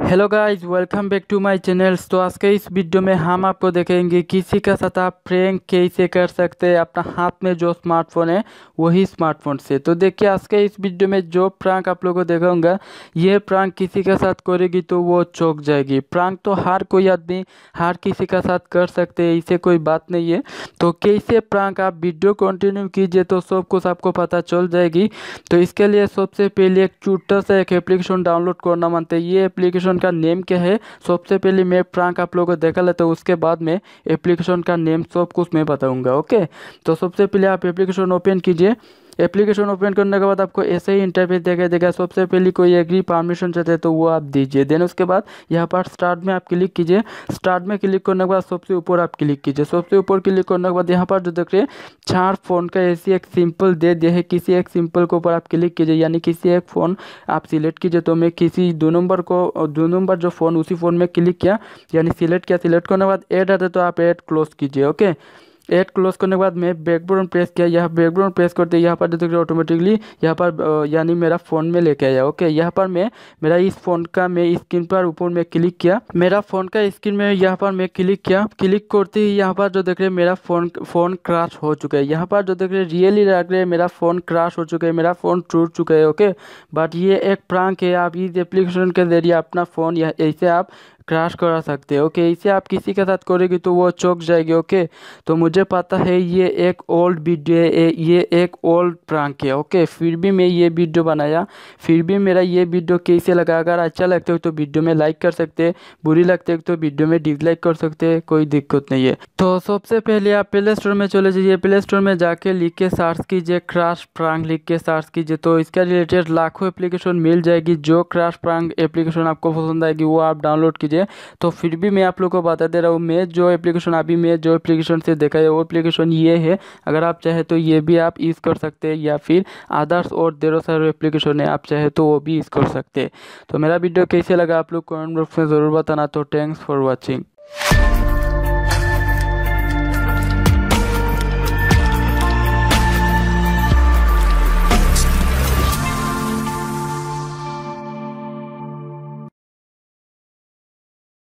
hello guys welcome back to my channels तो आज के इस वीडियो में हम आपको देखेंगे किसी का साथ आप प्रैंक कैसे कर सकते हैं अपना हाथ में जो स्मार्टफोन है वही स्मार्टफोन से तो देखिए आज के इस वीडियो में जो प्रांक आप लोगों को देखाऊंगा ये प्रांक किसी के साथ करेगी तो वो चौक जाएगी प्रांक तो हर कोई आदमी हर किसी का साथ कर सकते है इसे कोई बात नहीं है तो कैसे प्रांक आप वीडियो कंटिन्यू कीजिए तो सब कुछ आपको पता चल जाएगी तो इसके लिए सबसे पहले एक छोटा सा एक एप्लीकेशन डाउनलोड करना मानते ये एप्लीकेशन एप्लीकेशन का नेम क्या है सबसे पहले मैं प्रांक आप लोगों को देखा लेता तो हूँ उसके बाद में एप्लीकेशन का नेम सब कुछ मैं बताऊँगा ओके तो सबसे पहले आप एप्लीकेशन ओपन कीजिए एप्लीकेशन ओपन करने के बाद आपको ऐसे ही इंटरफेस देखा देगा सबसे पहले कोई एग्री परमिशन चाहते तो वो आप दीजिए देन उसके बाद यहाँ पर स्टार्ट में आप क्लिक कीजिए स्टार्ट में क्लिक करने के बाद सबसे ऊपर आप क्लिक कीजिए सबसे ऊपर क्लिक करने के बाद यहाँ पर जो देख रहे हैं चार फ़ोन का ऐसी एक सिंपल दे दिया है किसी एक सिंपल के ऊपर आप क्लिक कीजिए यानी किसी एक फ़ोन आप सिलेक्ट कीजिए तो मैं किसी दो नंबर को दो नंबर जो फ़ोन उसी फ़ोन में क्लिक किया यानी सिलेक्ट किया सिलेक्ट करने के बाद एड आता तो आप एड क्लोज कीजिए ओके एड क्लोज करने के बाद मैं बैकग्राउंड प्रेस किया यहाँ बैकग्राउंड प्रेस करते यहाँ पर देख ऑटोमेटिकली यहाँ पर यानी मेरा फ़ोन में लेके आया ओके यहाँ पर मैं मेरा इस फ़ोन का मैं स्क्रीन पर ऊपर में क्लिक किया मेरा फ़ोन का स्क्रीन में यहाँ पर मैं क्लिक किया क्लिक करते ही यहाँ पर जो देख रहे मेरा फ़ोन फ़ोन क्रैश हो चुका है यहाँ पर जो देख रहे रियली लग रहे मेरा फ़ोन क्रैश हो चुका है मेरा फ़ोन टूट चुका है ओके बट ये एक प्रांक है आप इस एप्लीकेशन के जरिए अपना फ़ोन ऐसे आप क्रैश करा सकते हैं ओके इसे आप किसी के साथ करेगी तो वो चौक जाएगी ओके तो मुझे पता है ये एक ओल्ड वीडियो है ये एक ओल्ड प्रांक है ओके फिर भी मैं ये वीडियो बनाया फिर भी मेरा ये वीडियो कैसे लगा अगर अच्छा लगता है तो वीडियो में लाइक कर सकते हैं बुरी लगती है तो वीडियो में डिसलाइक कर सकते हैं कोई दिक्कत नहीं है तो सबसे पहले आप प्ले स्टोर में चले जाइए प्ले स्टोर में जाके लिख के सर्च कीजिए क्रैश प्रांग लिख के सर्च कीजिए तो इसका रिलेटेड लाखों एप्लीकेशन मिल जाएगी जो क्रैश प्रांग एप्लीकेशन आपको पसंद आएगी वो आप डाउनलोड कीजिए है तो फिर भी मैं आप लोग को बता दे रहा हूँ मैं जो एप्लीकेशन अभी मैं जो एप्लीकेशन से देखा है वो एप्लीकेशन ये है अगर आप चाहे तो ये भी आप यूज़ कर सकते हैं या फिर आदर्स और देरो सारे एप्लीकेशन है आप चाहे तो वो भी यूज़ कर सकते हैं तो मेरा वीडियो कैसे लगा आप लोग कमेंट बॉक्स में ज़रूर बताना तो थैंक्स फॉर वॉचिंग